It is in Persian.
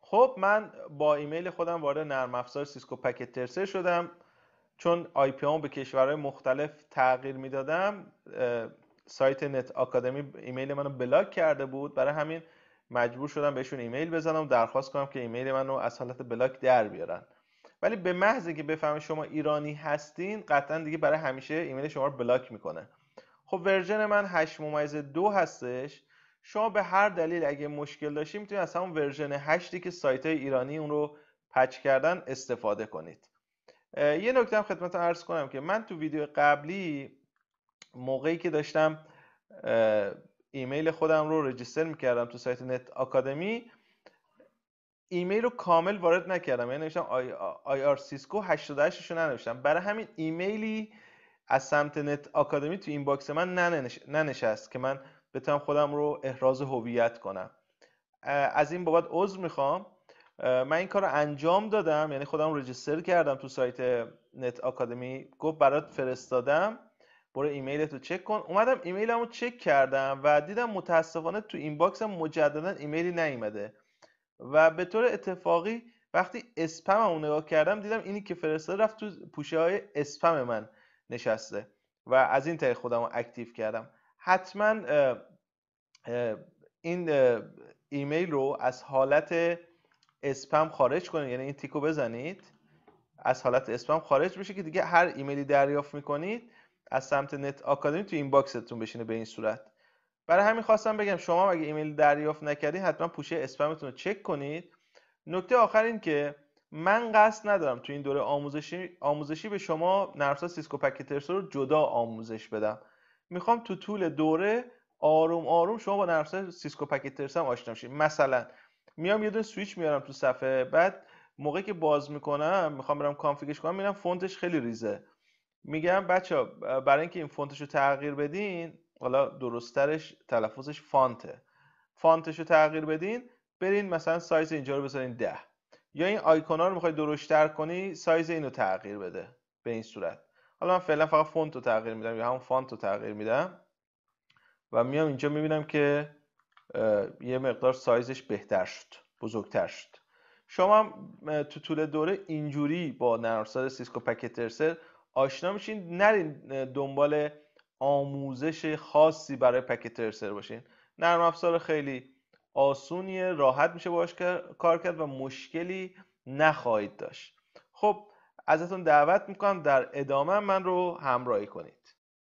خب من با ایمیل خودم وارد نرم افزار سیسکو پکت ترسه شدم چون آی پی به کشورهای مختلف تغییر میدادم سایت نت آکادمی ایمیل منو بلاک کرده بود برای همین مجبور شدم بهشون ایمیل بزنم درخواست کنم که ایمیل منو از حالت بلاک در بیارن ولی به محض که بفهمه شما ایرانی هستین قطعا دیگه برای همیشه ایمیل شما رو بلاک میکنه خب ورژن من 8 ممیز دو هستش شما به هر دلیل اگه مشکل داشتید میتونید از همون ورژن 8 که سایت ایرانی اون رو پچ کردن استفاده کنید یه نکته هم خدمت عرض کنم که من تو ویدیو قبلی موقعی که داشتم ایمیل خودم رو رجیستر میکردم تو سایت نت آکادمی ایمیل رو کامل وارد نکردم یعنی نوشتم آی, آر سیسکو 88 رو ننوشتم برای همین ایمیلی از سمت نت آکادمی تو این باکس من ننشست که من بتونم خودم رو احراز هویت کنم از این بابت عذر میخوام من این کار رو انجام دادم یعنی خودم رجیستر کردم تو سایت نت آکادمی گفت برات فرستادم برو ایمیلت رو چک کن اومدم ایمیلم رو چک کردم و دیدم متاسفانه تو این مجددا ایمیلی نیومده و به طور اتفاقی وقتی اسپم رو نگاه کردم دیدم اینی که فرستاده رفت تو پوشه های اسپم من نشسته و از این طریق خودم رو اکتیو کردم حتما این ایمیل رو از حالت اسپم خارج کنید یعنی این تیکو بزنید از حالت اسپم خارج بشه که دیگه هر ایمیلی دریافت میکنید از سمت نت آکادمی تو این باکستون بشینه به این صورت برای همین خواستم بگم شما اگه ایمیل دریافت نکردین حتما پوشه اسپمتون رو چک کنید نکته آخر این که من قصد ندارم تو این دوره آموزشی, آموزشی به شما نرمسا سیسکو پکترسو رو جدا آموزش بدم میخوام تو طول دوره آروم آروم شما با نرسا سیسکو پکترس هم آشنا شید مثلا میام یه دونه سویچ میارم تو صفحه بعد موقعی که باز میکنم میخوام برم کانفیگش کنم میبینم فونتش خیلی ریزه میگم بچه برای اینکه این فونتش رو تغییر بدین حالا درستترش تلفظش فانته فانتش رو تغییر بدین برین مثلا سایز اینجا رو بذارین ده یا این آیکونا ها رو میخوای درشتتر کنی سایز اینو تغییر بده به این صورت حالا من فعلا فقط فونت رو تغییر میدم یا همون فانت رو تغییر میدم و میام اینجا میبینم که یه مقدار سایزش بهتر شد بزرگتر شد شما هم تو طول دوره اینجوری با نرمافزار سیسکو ترسل آشنا میشین نرین دنبال آموزش خاصی برای پکت ترسر باشین نرم افزار خیلی آسونیه راحت میشه باش کار کرد و مشکلی نخواهید داشت خب ازتون دعوت میکنم در ادامه من رو همراهی کنید